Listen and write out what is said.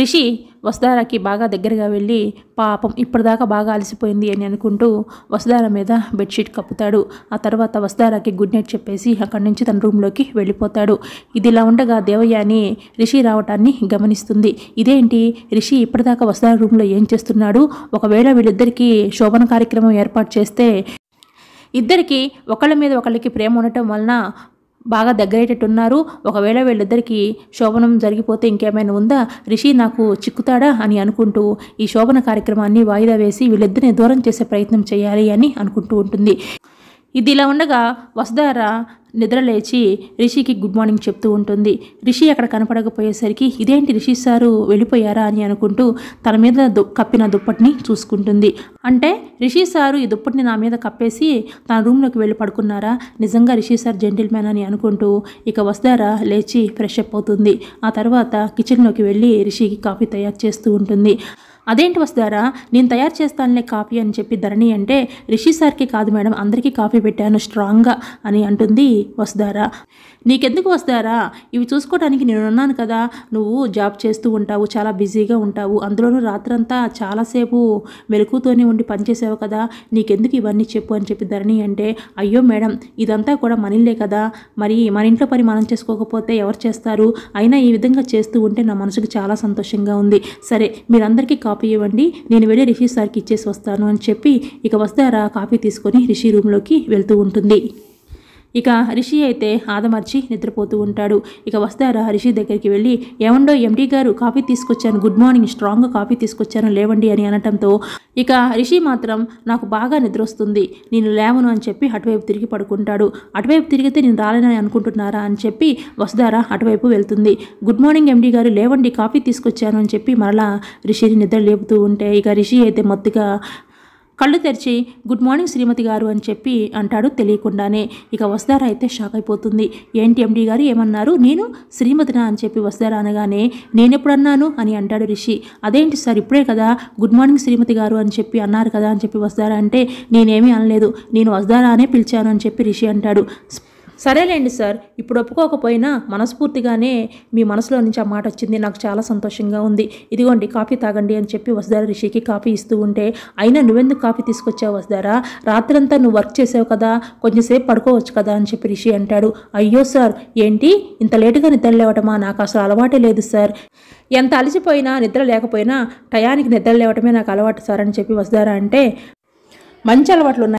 రిషి వసుధారాకి బాగా దగ్గరగా వెళ్ళి పాపం ఇప్పటిదాకా బాగా అలసిపోయింది అని అనుకుంటూ వసుధార మీద బెడ్షీట్ కప్పుతాడు ఆ తర్వాత వసుధారాకి గుడ్ నైట్ చెప్పేసి అక్కడి నుంచి తన రూమ్లోకి వెళ్ళిపోతాడు ఇదిలా ఉండగా దేవయ్యని రిషి రావటాన్ని గమనిస్తుంది ఇదేంటి రిషి ఇప్పటిదాకా వసుధార రూమ్లో ఏం చేస్తున్నాడు ఒకవేళ వీళ్ళిద్దరికీ శోభన కార్యక్రమం ఏర్పాటు చేస్తే ఇద్దరికి ఒకళ్ళ మీద ఒకళ్ళకి ప్రేమ ఉండటం వలన బాగా దగ్గరయ్యేటట్టున్నారు ఒకవేళ వీళ్ళిద్దరికీ శోభనం జరిగిపోతే ఇంకేమైనా ఉందా రిషి నాకు చిక్కుతాడా అని అనుకుంటూ ఈ శోభన కార్యక్రమాన్ని వాయిదా వేసి వీళ్ళిద్దరిని దూరం చేసే ప్రయత్నం చేయాలి అని అనుకుంటూ ఉంటుంది ఇది ఇలా ఉండగా వసుధార నిద్రలేచి రిషికి గుడ్ మార్నింగ్ చెప్తూ ఉంటుంది రిషి అక్కడ కనపడకపోయేసరికి ఇదేంటి రిషి సారు వెళ్ళిపోయారా అని అనుకుంటూ తన మీద కప్పిన దుప్పటిని చూసుకుంటుంది అంటే రిషి సారు ఈ దుప్పటిని నా మీద కప్పేసి తన రూమ్లోకి వెళ్ళి పడుకున్నారా నిజంగా రిషి సార్ జెంటిల్మెన్ అని అనుకుంటూ ఇక వస్తారా లేచి ఫ్రెష్ అప్ అవుతుంది ఆ తర్వాత కిచెన్లోకి వెళ్ళి రిషికి కాఫీ తయారు చేస్తూ ఉంటుంది అదేంటి వస్తారా నేను తయారు చేస్తానులే కాఫీ అని చెప్పి ధరణి అంటే రిషి సార్కి కాదు మేడం అందరికీ కాఫీ పెట్టాను స్ట్రాంగ్గా అని అంటుంది వస్తారా నీకెందుకు వస్తారా ఇవి చూసుకోవడానికి నేనున్నాను కదా నువ్వు జాబ్ చేస్తూ ఉంటావు చాలా బిజీగా ఉంటావు అందులోనూ రాత్రంతా చాలాసేపు మెలకుతోనే ఉండి పనిచేసావు కదా నీకెందుకు ఇవన్నీ చెప్పు అని చెప్పి ధరణి అంటే అయ్యో మేడం ఇదంతా కూడా మనీలే కదా మరి మన ఇంట్లో పని మనం చేసుకోకపోతే ఎవరు చేస్తారు అయినా ఈ విధంగా చేస్తూ ఉంటే నా మనసుకు చాలా సంతోషంగా ఉంది సరే మీరందరికీ కాఫీ కాఫీ ఇవ్వండి నేను వెళ్ళి రిషి సార్కి ఇచ్చేసి వస్తాను అని చెప్పి ఇక వస్తారా కాఫీ తీసుకొని రిషి రూమ్లోకి వెళ్తూ ఉంటుంది ఇక రిషి అయితే ఆదమర్చి నిద్రపోతూ ఉంటాడు ఇక వస్తారా రిషి దగ్గరికి వెళ్ళి ఏమండో ఎండి గారు కాఫీ తీసుకొచ్చాను గుడ్ మార్నింగ్ స్ట్రాంగ్ కాఫీ తీసుకొచ్చాను లేవండి అని అనటంతో ఇక రిషి మాత్రం నాకు బాగా నిద్ర వస్తుంది నేను లేవను అని చెప్పి అటువైపు తిరిగి పడుకుంటాడు అటువైపు తిరిగితే నేను రాలేనని అనుకుంటున్నారా అని చెప్పి వసుధార అటువైపు వెళ్తుంది గుడ్ మార్నింగ్ ఎండి గారు లేవండి కాఫీ తీసుకొచ్చాను అని చెప్పి మరలా రిషిని నిద్ర లేపుతూ ఉంటే ఇక రిషి అయితే మొత్తిగా కళ్ళు తెరిచి గుడ్ మార్నింగ్ శ్రీమతి గారు అని చెప్పి అంటాడు తెలియకుండానే ఇక వస్తారా అయితే షాక్ అయిపోతుంది ఏంటి ఎండి గారు ఏమన్నారు నేను శ్రీమతినా అని చెప్పి వస్తారా అనగానే నేనెప్పుడన్నాను అని అంటాడు రిషి అదేంటి సార్ ఇప్పుడే కదా గుడ్ మార్నింగ్ శ్రీమతి గారు అని చెప్పి అన్నారు కదా అని చెప్పి వస్తారా అంటే నేనేమీ అనలేదు నేను వస్తారా అనే పిలిచాను అని చెప్పి రిషి అంటాడు సరేలేండి సార్ ఇప్పుడు ఒప్పుకోకపోయినా మనస్ఫూర్తిగానే మీ మనసులో నుంచి ఆ మాట వచ్చింది నాకు చాలా సంతోషంగా ఉంది ఇదిగోండి కాఫీ తాగండి అని చెప్పి వసుధార రిషికి కాఫీ ఇస్తూ ఉంటే అయినా నువ్వెందుకు కాఫీ తీసుకొచ్చావు వసుధారా రాత్రంతా నువ్వు వర్క్ చేసావు కదా కొంచెంసేపు పడుకోవచ్చు కదా అని చెప్పి రిషి అంటాడు అయ్యో సార్ ఏంటి ఇంత లేటుగా నిద్ర లేవటమా నాకు అసలు అలవాటే లేదు సార్ ఎంత అలసిపోయినా నిద్ర లేకపోయినా టయానికి నిద్ర లేవటమే నాకు అలవాటు సార్ అని చెప్పి వసుధార అంటే మంచి అలవాట్లు ఉన్నాయి